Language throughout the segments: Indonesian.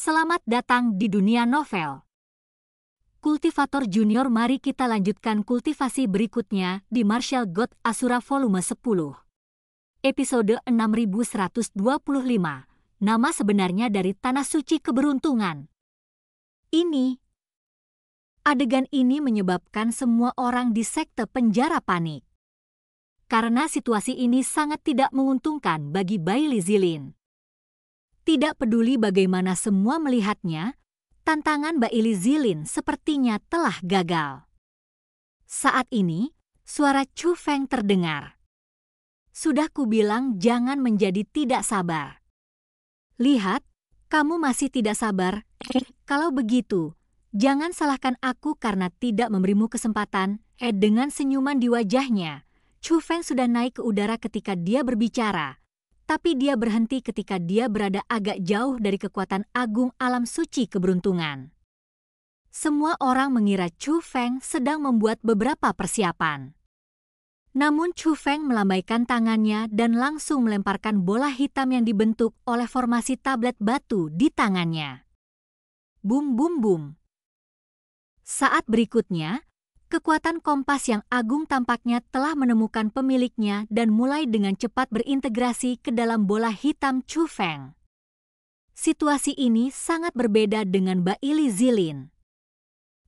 Selamat datang di dunia novel. Kultivator Junior mari kita lanjutkan kultivasi berikutnya di Marshall God Asura volume 10. Episode 6125. Nama sebenarnya dari Tanah Suci Keberuntungan. Ini Adegan ini menyebabkan semua orang di sekte penjara panik. Karena situasi ini sangat tidak menguntungkan bagi Bailey Zilin. Tidak peduli bagaimana semua melihatnya, tantangan Ili Zilin sepertinya telah gagal. Saat ini, suara Chu Feng terdengar. Sudah kubilang jangan menjadi tidak sabar. Lihat, kamu masih tidak sabar. Kalau begitu, jangan salahkan aku karena tidak memberimu kesempatan. Eh, dengan senyuman di wajahnya, Chu Feng sudah naik ke udara ketika dia berbicara tapi dia berhenti ketika dia berada agak jauh dari kekuatan agung alam suci keberuntungan. Semua orang mengira Chu Feng sedang membuat beberapa persiapan. Namun Chu Feng melambaikan tangannya dan langsung melemparkan bola hitam yang dibentuk oleh formasi tablet batu di tangannya. Bum bum bum. Saat berikutnya, kekuatan kompas yang agung tampaknya telah menemukan pemiliknya dan mulai dengan cepat berintegrasi ke dalam bola hitam Chu Feng. Situasi ini sangat berbeda dengan Baili Zilin.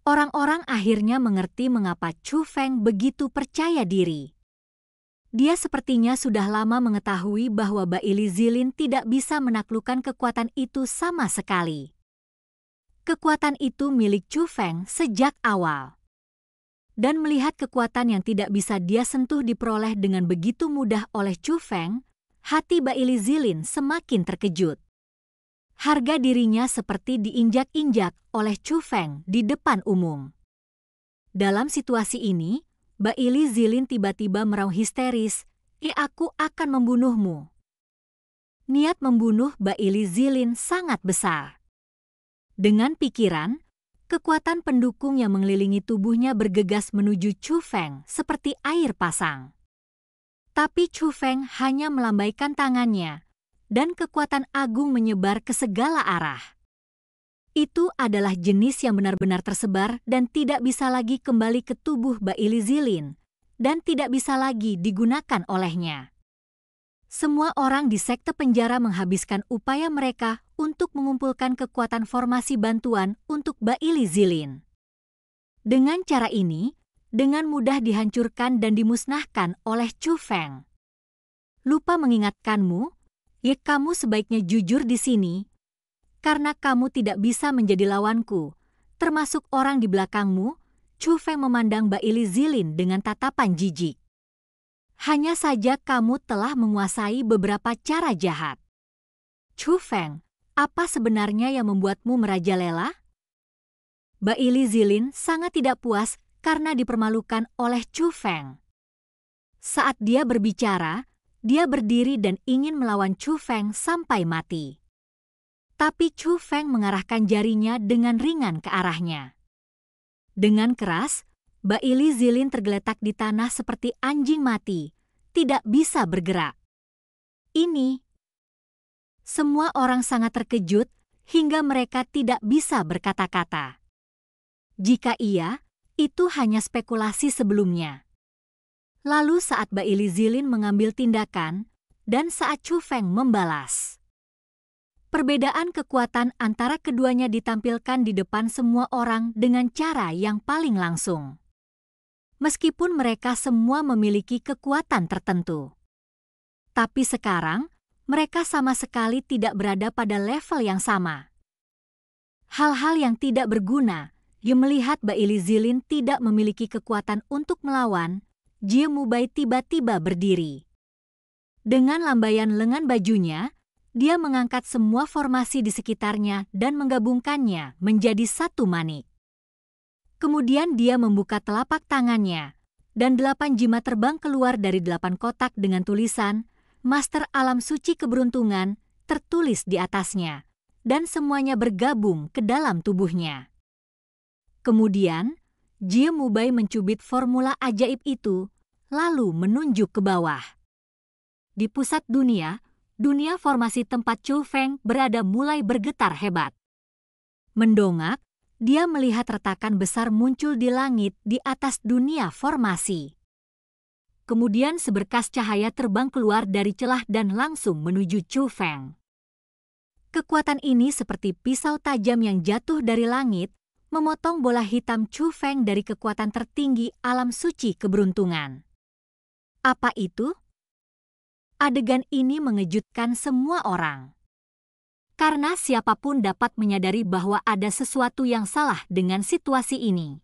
Orang-orang akhirnya mengerti mengapa Chu Feng begitu percaya diri. Dia sepertinya sudah lama mengetahui bahwa Baili Zilin tidak bisa menaklukkan kekuatan itu sama sekali. Kekuatan itu milik Chu Feng sejak awal dan melihat kekuatan yang tidak bisa dia sentuh diperoleh dengan begitu mudah oleh Chu Feng, hati Baili Zilin semakin terkejut. Harga dirinya seperti diinjak-injak oleh Chu Feng di depan umum. Dalam situasi ini, Baili Zilin tiba-tiba meraung histeris, "Eh aku akan membunuhmu." Niat membunuh Baili Zilin sangat besar. Dengan pikiran, kekuatan pendukung yang mengelilingi tubuhnya bergegas menuju Chu Feng seperti air pasang. Tapi Chu Feng hanya melambaikan tangannya, dan kekuatan agung menyebar ke segala arah. Itu adalah jenis yang benar-benar tersebar dan tidak bisa lagi kembali ke tubuh Bailizilin, dan tidak bisa lagi digunakan olehnya semua orang di sekte penjara menghabiskan upaya mereka untuk mengumpulkan kekuatan formasi bantuan untuk Baili Zilin. Dengan cara ini, dengan mudah dihancurkan dan dimusnahkan oleh Chu Feng. Lupa mengingatkanmu, ya kamu sebaiknya jujur di sini, karena kamu tidak bisa menjadi lawanku, termasuk orang di belakangmu, Chu Feng memandang Baili Zilin dengan tatapan jijik. Hanya saja kamu telah menguasai beberapa cara jahat. Chu Feng, apa sebenarnya yang membuatmu merajalela? Baili Zilin sangat tidak puas karena dipermalukan oleh Chu Feng. Saat dia berbicara, dia berdiri dan ingin melawan Chu Feng sampai mati. Tapi Chu Feng mengarahkan jarinya dengan ringan ke arahnya. Dengan keras, Baili Zilin tergeletak di tanah seperti anjing mati, tidak bisa bergerak. Ini. Semua orang sangat terkejut hingga mereka tidak bisa berkata-kata. Jika iya, itu hanya spekulasi sebelumnya. Lalu saat Baili Zilin mengambil tindakan, dan saat Chu Feng membalas. Perbedaan kekuatan antara keduanya ditampilkan di depan semua orang dengan cara yang paling langsung meskipun mereka semua memiliki kekuatan tertentu. Tapi sekarang, mereka sama sekali tidak berada pada level yang sama. Hal-hal yang tidak berguna, Ye melihat Baili Zilin tidak memiliki kekuatan untuk melawan, Jie Mubai tiba-tiba berdiri. Dengan lambaian lengan bajunya, dia mengangkat semua formasi di sekitarnya dan menggabungkannya menjadi satu manik. Kemudian dia membuka telapak tangannya, dan delapan jimat terbang keluar dari delapan kotak dengan tulisan, Master Alam Suci Keberuntungan, tertulis di atasnya, dan semuanya bergabung ke dalam tubuhnya. Kemudian, Jie Mubai mencubit formula ajaib itu, lalu menunjuk ke bawah. Di pusat dunia, dunia formasi tempat Chu Feng berada mulai bergetar hebat. Mendongak, dia melihat retakan besar muncul di langit di atas dunia formasi. Kemudian seberkas cahaya terbang keluar dari celah dan langsung menuju Chu Feng. Kekuatan ini seperti pisau tajam yang jatuh dari langit, memotong bola hitam Chu Feng dari kekuatan tertinggi alam suci keberuntungan. Apa itu? Adegan ini mengejutkan semua orang karena siapapun dapat menyadari bahwa ada sesuatu yang salah dengan situasi ini.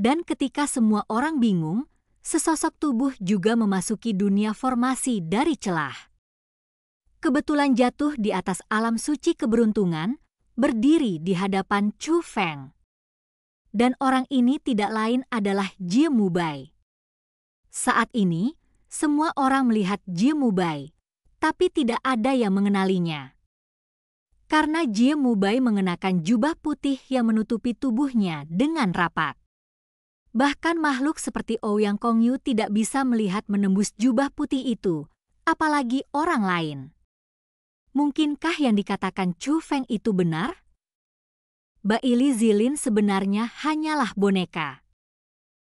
Dan ketika semua orang bingung, sesosok tubuh juga memasuki dunia formasi dari celah. Kebetulan jatuh di atas alam suci keberuntungan, berdiri di hadapan Chu Feng. Dan orang ini tidak lain adalah Jie Mubai. Saat ini, semua orang melihat Jie Mubai, tapi tidak ada yang mengenalinya karena Jie Mubai mengenakan jubah putih yang menutupi tubuhnya dengan rapat. Bahkan makhluk seperti Ouyang oh Kongyu tidak bisa melihat menembus jubah putih itu, apalagi orang lain. Mungkinkah yang dikatakan Chu Feng itu benar? Baili Zilin sebenarnya hanyalah boneka.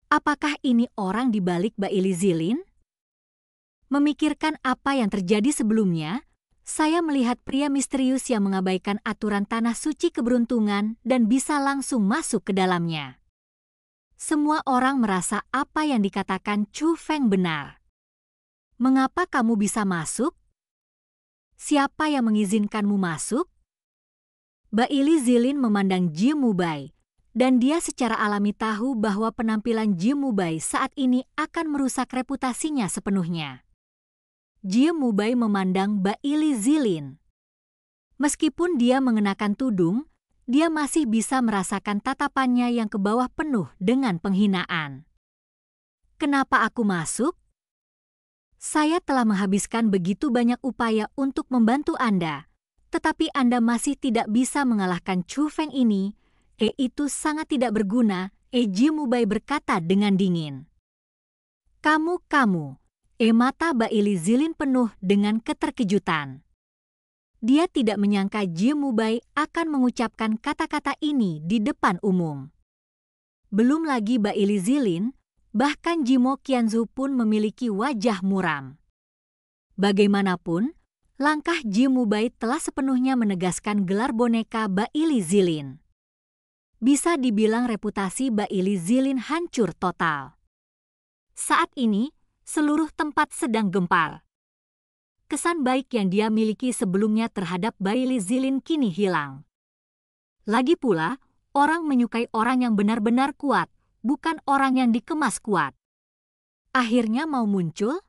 Apakah ini orang di balik Baili Zilin? Memikirkan apa yang terjadi sebelumnya, saya melihat pria misterius yang mengabaikan aturan tanah suci keberuntungan dan bisa langsung masuk ke dalamnya. Semua orang merasa apa yang dikatakan Chu Feng benar. Mengapa kamu bisa masuk? Siapa yang mengizinkanmu masuk? Baili Zilin memandang Jimu Mubai dan dia secara alami tahu bahwa penampilan Jimu Mubai saat ini akan merusak reputasinya sepenuhnya. Jie Mubai memandang Baili Zilin. Meskipun dia mengenakan tudung, dia masih bisa merasakan tatapannya yang ke bawah penuh dengan penghinaan. Kenapa aku masuk? Saya telah menghabiskan begitu banyak upaya untuk membantu Anda, tetapi Anda masih tidak bisa mengalahkan Chu Feng ini. E itu sangat tidak berguna, E eh, Jie Mubai berkata dengan dingin. Kamu-kamu, Emata Baili Zilin penuh dengan keterkejutan. Dia tidak menyangka Mubai akan mengucapkan kata-kata ini di depan umum. Belum lagi Baili Zilin, bahkan Jimo Kianzu pun memiliki wajah muram. Bagaimanapun, langkah Mubai telah sepenuhnya menegaskan gelar boneka Baili Zilin. Bisa dibilang reputasi Baili Zilin hancur total. Saat ini, seluruh tempat sedang gempar. Kesan baik yang dia miliki sebelumnya terhadap Bailey Zilin kini hilang. Lagi pula, orang menyukai orang yang benar-benar kuat, bukan orang yang dikemas kuat. Akhirnya mau muncul?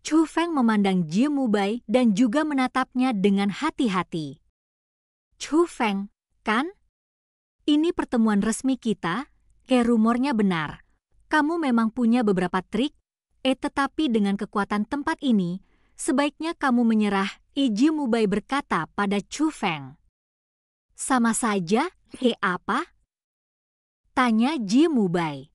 Chu Feng memandang Jie Mubai dan juga menatapnya dengan hati-hati. Chu Feng, kan? Ini pertemuan resmi kita, kayak rumornya benar. Kamu memang punya beberapa trik Eh tetapi dengan kekuatan tempat ini, sebaiknya kamu menyerah, Iji Mubai berkata pada Chu Feng. Sama saja, he apa? Tanya Ji Mubai.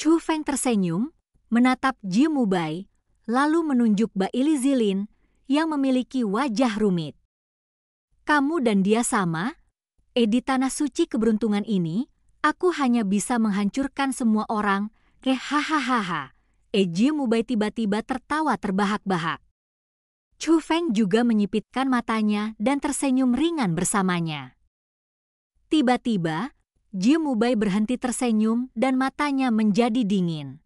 Chu Feng tersenyum, menatap Ji Mubai, lalu menunjuk Baili Zilin yang memiliki wajah rumit. Kamu dan dia sama? Eh di tanah suci keberuntungan ini, aku hanya bisa menghancurkan semua orang, ke hahaha. Eji Mubai tiba-tiba tertawa terbahak-bahak. Chu Feng juga menyipitkan matanya dan tersenyum ringan bersamanya. Tiba-tiba, Ji Mubai berhenti tersenyum dan matanya menjadi dingin.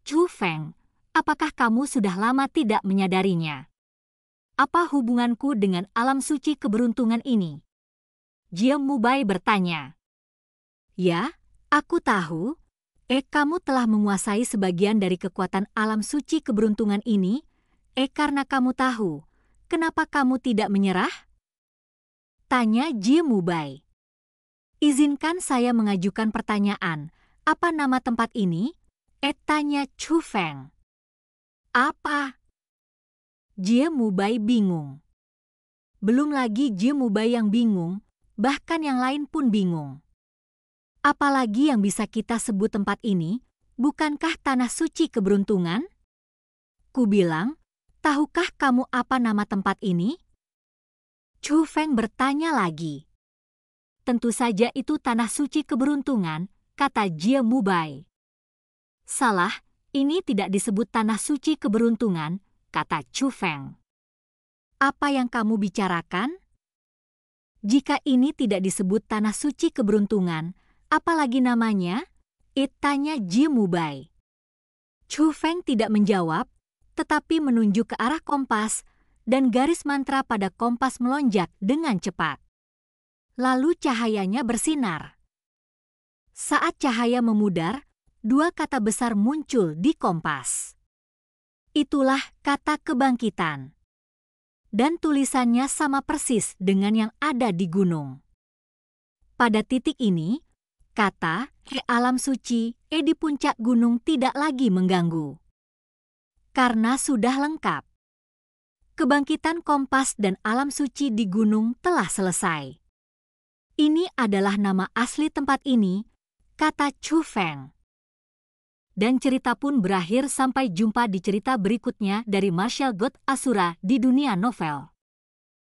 Chu Feng, apakah kamu sudah lama tidak menyadarinya? Apa hubunganku dengan alam suci keberuntungan ini? Jia Mubai bertanya. Ya, aku tahu, Eh, kamu telah menguasai sebagian dari kekuatan alam suci keberuntungan ini, Eh, karena kamu tahu, kenapa kamu tidak menyerah? Tanya Ji Mubai. Izinkan saya mengajukan pertanyaan, apa nama tempat ini? Eh, tanya Chu Feng. Apa? Jie Mubai bingung. Belum lagi Jie Mubai yang bingung, bahkan yang lain pun bingung. Apalagi yang bisa kita sebut tempat ini, bukankah tanah suci keberuntungan? Ku bilang, tahukah kamu apa nama tempat ini? Chu Feng bertanya lagi. Tentu saja itu tanah suci keberuntungan, kata Jia Mubai. Salah, ini tidak disebut tanah suci keberuntungan, kata Chu Feng. Apa yang kamu bicarakan? Jika ini tidak disebut tanah suci keberuntungan, Apalagi namanya? It tanya Jimubai. Chu Feng tidak menjawab, tetapi menunjuk ke arah kompas dan garis mantra pada kompas melonjak dengan cepat. Lalu cahayanya bersinar. Saat cahaya memudar, dua kata besar muncul di kompas. Itulah kata kebangkitan. Dan tulisannya sama persis dengan yang ada di gunung. Pada titik ini, kata alam suci E di puncak gunung tidak lagi mengganggu. Karena sudah lengkap. Kebangkitan kompas dan alam suci di gunung telah selesai. Ini adalah nama asli tempat ini, kata Chu Feng. Dan cerita pun berakhir sampai jumpa di cerita berikutnya dari Marshall God Asura di dunia novel.